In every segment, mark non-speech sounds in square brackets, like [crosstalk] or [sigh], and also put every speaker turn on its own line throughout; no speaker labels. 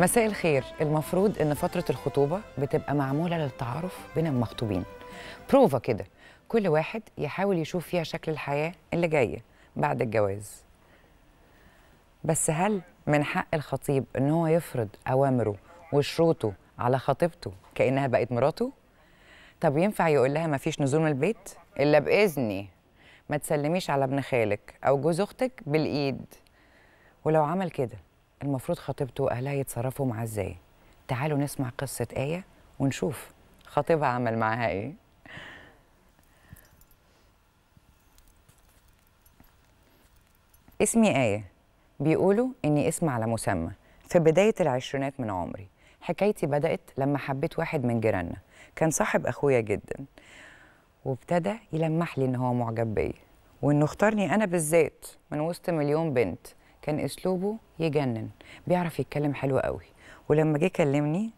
مساء الخير المفروض ان فتره الخطوبه بتبقى معموله للتعارف بين المخطوبين بروفا كده كل واحد يحاول يشوف فيها شكل الحياه اللي جايه بعد الجواز بس هل من حق الخطيب ان هو يفرض اوامره وشروطه على خطيبته كانها بقت مراته طب ينفع يقول لها مفيش نزول من البيت الا باذني ما تسلميش على ابن خالك او جوز اختك بالايد ولو عمل كده المفروض خطيبته واهلها يتصرفوا معاه ازاي تعالوا نسمع قصه ايه ونشوف خطيبها عمل معاها ايه اسمي آية بيقولوا إني اسم على مسمى في بداية العشرينات من عمري حكايتي بدأت لما حبيت واحد من جيراننا كان صاحب أخويا جدا وابتدى يلمح لي إن هو معجب بيا وإنه اختارني أنا بالذات من وسط مليون بنت كان اسلوبه يجنن بيعرف يتكلم حلو قوي ولما جه كلمني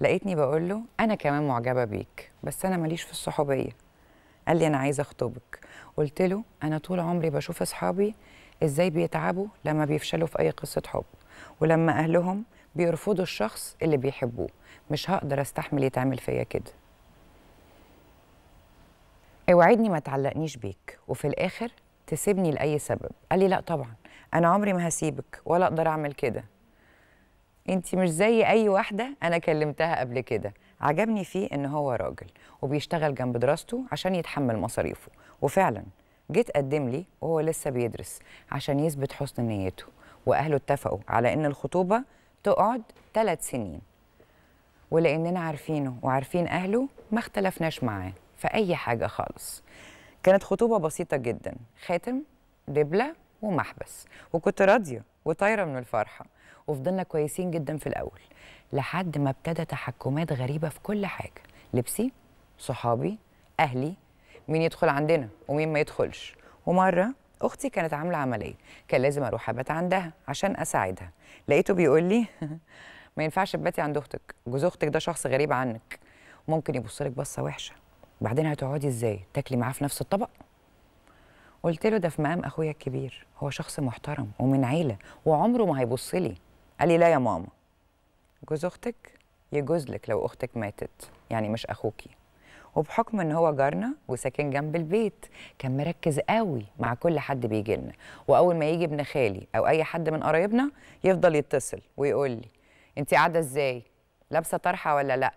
لقيتني بقول له انا كمان معجبه بيك بس انا ماليش في الصحوبيه قال لي انا عايزه اخطبك قلت له انا طول عمري بشوف اصحابي ازاي بيتعبوا لما بيفشلوا في اي قصه حب ولما اهلهم بيرفضوا الشخص اللي بيحبوه مش هقدر استحمل يتعمل فيا كده اوعدني ما تعلقنيش بيك وفي الاخر تسيبني لاي سبب قال لي لا طبعا انا عمري ما هسيبك ولا اقدر اعمل كده انت مش زي اي واحده انا كلمتها قبل كده عجبني فيه ان هو راجل وبيشتغل جنب دراسته عشان يتحمل مصاريفه وفعلا جيت قدم لي وهو لسه بيدرس عشان يثبت حسن نيته واهله اتفقوا على ان الخطوبه تقعد ثلاث سنين ولاننا عارفينه وعارفين اهله ما اختلفناش معاه في اي حاجه خالص كانت خطوبه بسيطه جدا خاتم دبله ومحبس وكنت راضيه وطايره من الفرحه وفضلنا كويسين جدا في الاول لحد ما ابتدى تحكمات غريبه في كل حاجه لبسي صحابي اهلي مين يدخل عندنا ومين ما يدخلش ومره اختي كانت عامله عمليه كان لازم اروح ابات عندها عشان اساعدها لقيته بيقول لي [laughs] ما ينفعش تباتي عند اختك جوز اختك ده شخص غريب عنك ممكن يبص لك بصه وحشه بعدين هتقعدي ازاي تاكلي معاه في نفس الطبق قلت له ده في مقام اخويا الكبير هو شخص محترم ومن عيله وعمره ما هيبص لي قال لي لا يا ماما جوز اختك يجوز لك لو اختك ماتت يعني مش اخوكي وبحكم ان هو جارنا وساكن جنب البيت كان مركز قوي مع كل حد بيجي لنا واول ما يجي ابن خالي او اي حد من قرايبنا يفضل يتصل ويقول لي انت قاعده ازاي لابسه طرحه ولا لا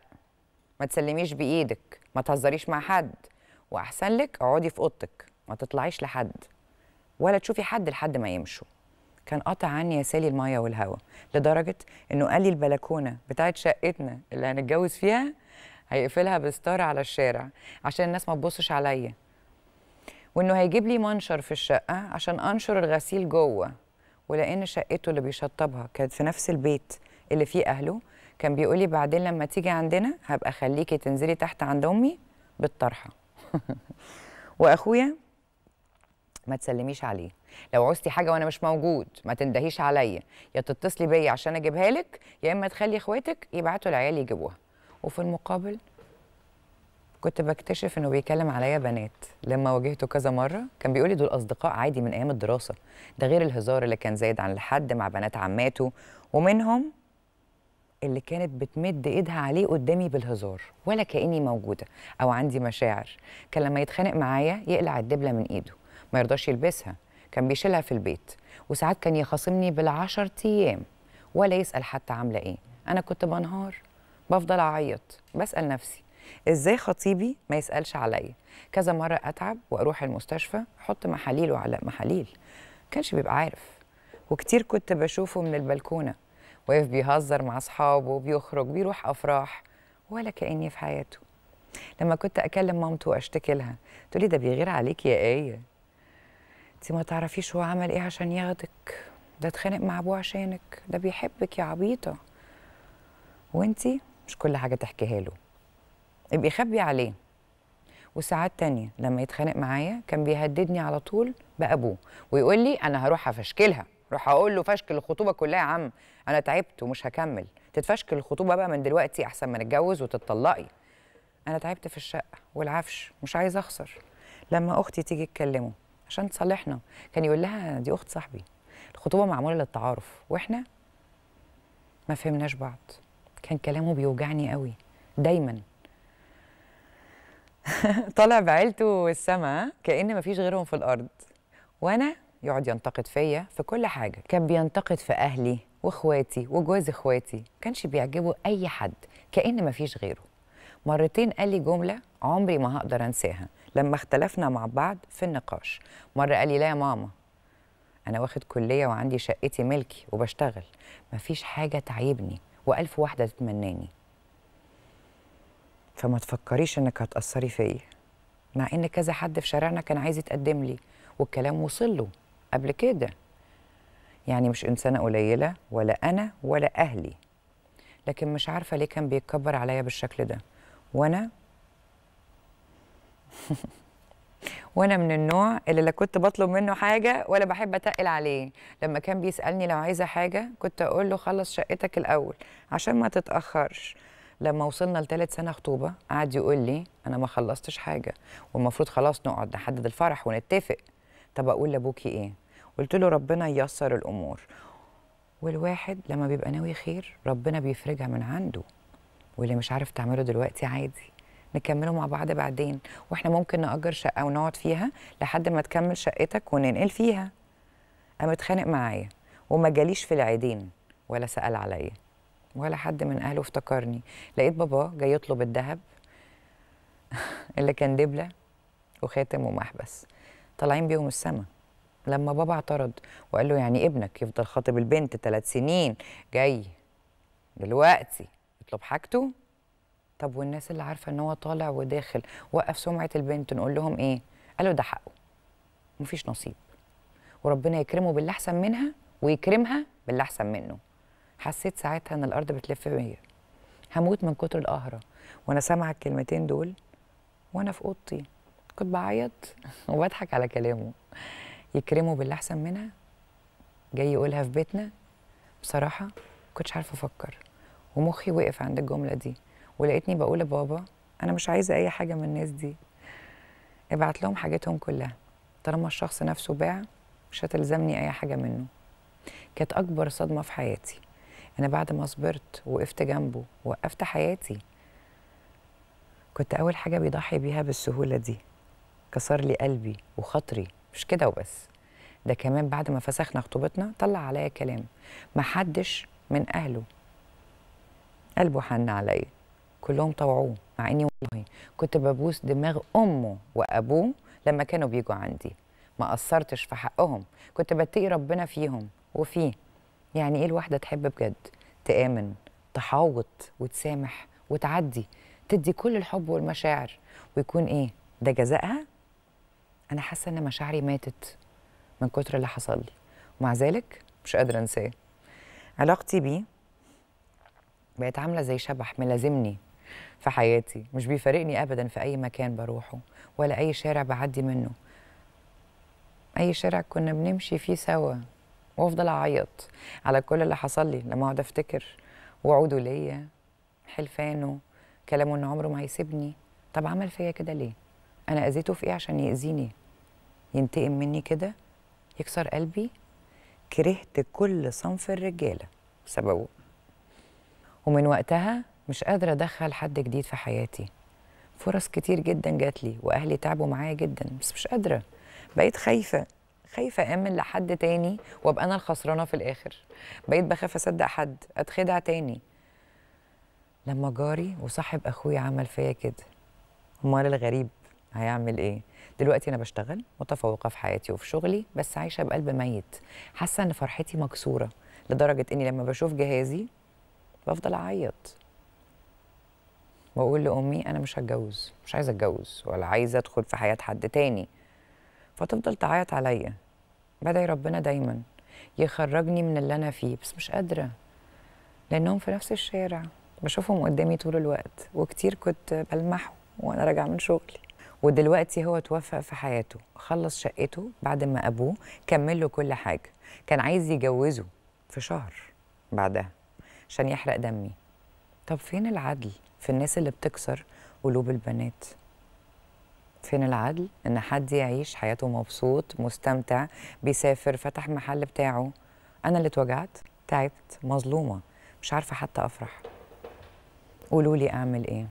ما تسلميش بايدك ما تهزريش مع حد واحسن لك اقعدي في اوضتك ما تطلعيش لحد ولا تشوفي حد لحد ما يمشوا كان قطع عني يا سالي الميه والهواء لدرجه انه قال لي البلكونه بتاعت شقتنا اللي هنتجوز فيها هيقفلها بستار على الشارع عشان الناس ما تبصش عليا وانه هيجيب لي منشر في الشقه عشان انشر الغسيل جوه ولان شقته اللي بيشطبها كانت في نفس البيت اللي فيه اهله كان بيقول لي بعدين لما تيجي عندنا هبقى خليكي تنزلي تحت عند امي بالطرحه [laughs] واخويا ما تسلميش عليه لو عوزتي حاجه وانا مش موجود ما تندهيش عليا يا تتصلي بيا عشان اجيبها لك يا اما تخلي اخواتك يبعتوا العيال يجيبوها وفي المقابل كنت بكتشف انه بيكلم عليا بنات لما واجهته كذا مره كان بيقول لي دول اصدقاء عادي من ايام الدراسه ده غير الهزار اللي كان زايد عن الحد مع بنات عماته ومنهم اللي كانت بتمد ايدها عليه قدامي بالهزار ولا كاني موجوده او عندي مشاعر كان لما يتخانق معايا يقلع الدبله من ايده ما يرضاش يلبسها كان بيشيلها في البيت وساعات كان يخاصمني بالعشر ايام ولا يسال حتى عامله ايه انا كنت بنهار بفضل اعيط بسال نفسي ازاي خطيبي ما يسالش عليا كذا مره اتعب واروح المستشفى احط محاليل وعلق محاليل كانش بيبقى عارف وكتير كنت بشوفه من البلكونه واقف بيهزر مع اصحابه بيخرج بيروح افراح ولا كاني في حياته لما كنت اكلم مامته واشتكي لها تقولي ده بيغير عليك يا ايه انت ما تعرفيش هو عمل ايه عشان ياخدك ده اتخانق مع ابوه عشانك ده بيحبك يا عبيطه وانت مش كل حاجه تحكيها له ابقي خبي عليه وساعات تانية لما يتخانق معايا كان بيهددني على طول بأبوه ويقول لي أنا هروح أفشكلها روح أقول له فشكل الخطوبة كلها يا عم أنا تعبت ومش هكمل تتفشكل الخطوبة بقى من دلوقتي أحسن ما نتجوز وتتطلقي أنا تعبت في الشقة والعفش مش عايزة أخسر لما أختي تيجي تكلمه عشان تصالحنا كان يقول لها دي اخت صاحبي الخطوبه معموله للتعارف واحنا ما فهمناش بعض كان كلامه بيوجعني قوي دايما [laughs] طالع بعيلته السما كأن مفيش غيرهم في الأرض وأنا يقعد ينتقد فيا في كل حاجة كان بينتقد في أهلي وإخواتي وجواز إخواتي كانش بيعجبه أي حد كأن مفيش غيره مرتين قال لي جملة عمري ما هقدر انساها لما اختلفنا مع بعض في النقاش مره قال لي لا يا ماما انا واخد كليه وعندي شقتي ملكي وبشتغل مفيش حاجه تعيبني والف واحده تتمناني فما تفكريش انك هتاثري فيا مع ان كذا حد في شارعنا كان عايز يتقدم لي والكلام وصل له قبل كده يعني مش انسانه قليله ولا انا ولا اهلي لكن مش عارفه ليه كان بيتكبر عليا بالشكل ده وانا [laughs] وانا من النوع اللي لا كنت بطلب منه حاجه ولا بحب اتقل عليه لما كان بيسالني لو عايزه حاجه كنت اقول له خلص شقتك الاول عشان ما تتاخرش لما وصلنا لثالث سنه خطوبه قعد يقول لي انا ما خلصتش حاجه والمفروض خلاص نقعد نحدد الفرح ونتفق طب اقول لابوكي ايه قلت له ربنا ييسر الامور والواحد لما بيبقى ناوي خير ربنا بيفرجها من عنده واللي مش عارف تعمله دلوقتي عادي نكمله مع بعض بعدين واحنا ممكن نأجر شقه ونقعد فيها لحد ما تكمل شقتك وننقل فيها قام اتخانق معايا وما جاليش في العيدين ولا سأل عليا ولا حد من اهله افتكرني لقيت بابا جاي يطلب الذهب [laughs] اللي كان دبله وخاتم ومحبس طالعين بيهم السما لما بابا اعترض وقال له يعني ابنك يفضل خاطب البنت ثلاث سنين جاي دلوقتي يطلب حاجته طب والناس اللي عارفه ان هو طالع وداخل وقف سمعه البنت نقول لهم ايه قالوا ده حقه مفيش نصيب وربنا يكرمه باللي احسن منها ويكرمها باللي احسن منه حسيت ساعتها ان الارض بتلف بيا هموت من كتر القهره وانا سامعه الكلمتين دول وانا في اوضتي كنت بعيط [laughs] وبضحك على كلامه يكرمه باللي احسن منها جاي يقولها في بيتنا بصراحه كنتش عارفه افكر ومخي وقف عند الجمله دي ولقيتني بقول لبابا انا مش عايزه اي حاجه من الناس دي ابعت لهم حاجتهم كلها طالما الشخص نفسه باع مش هتلزمني اي حاجه منه كانت اكبر صدمه في حياتي انا بعد ما صبرت وقفت جنبه وقفت حياتي كنت اول حاجه بيضحي بيها بالسهوله دي كسر لي قلبي وخاطري مش كده وبس ده كمان بعد ما فسخنا خطوبتنا طلع عليا كلام محدش من اهله قلبه حن عليا كلهم طوعوه مع اني والله كنت ببوس دماغ امه وابوه لما كانوا بيجوا عندي ما قصرتش في حقهم كنت بتقي ربنا فيهم وفيه يعني ايه الواحده تحب بجد تامن تحاوط وتسامح وتعدي تدي كل الحب والمشاعر ويكون ايه ده جزائها انا حاسه ان مشاعري ماتت من كتر اللي حصل لي ومع ذلك مش قادره انساه علاقتي بيه بقت عامله زي شبح ملازمني في حياتي مش بيفارقني ابدا في اي مكان بروحه ولا اي شارع بعدي منه اي شارع كنا بنمشي فيه سوا وافضل اعيط على كل اللي حصل لي لما اقعد افتكر وعوده ليا حلفانه كلامه ان عمره ما هيسيبني طب عمل فيا كده ليه انا اذيته في ايه عشان ياذيني ينتقم مني كده يكسر قلبي كرهت كل صنف الرجاله بسببه ومن وقتها مش قادرة أدخل حد جديد في حياتي فرص كتير جدا جات لي وأهلي تعبوا معايا جدا بس مش قادرة بقيت خايفة خايفة أمن لحد تاني وأبقى أنا الخسرانة في الآخر بقيت بخاف أصدق حد أتخدع تاني لما جاري وصاحب أخوي عمل فيا كده أمال الغريب هيعمل إيه؟ دلوقتي أنا بشتغل متفوقة في حياتي وفي شغلي بس عايشة بقلب ميت حاسة إن فرحتي مكسورة لدرجة إني لما بشوف جهازي بفضل أعيط واقول لامي انا مش هتجوز مش عايزه اتجوز ولا عايزه ادخل في حياه حد تاني فتفضل تعيط عليا بدعي ربنا دايما يخرجني من اللي انا فيه بس مش قادره لانهم في نفس الشارع بشوفهم قدامي طول الوقت وكتير كنت بلمحه وانا راجعه من شغلي ودلوقتي هو توفى في حياته خلص شقته بعد ما ابوه كمل له كل حاجه كان عايز يجوزه في شهر بعدها عشان يحرق دمي طب فين العدل في الناس اللي بتكسر قلوب البنات فين العدل ان حد يعيش حياته مبسوط مستمتع بيسافر فتح محل بتاعه انا اللي اتوجعت تعبت مظلومه مش عارفه حتى افرح قولوا لي اعمل ايه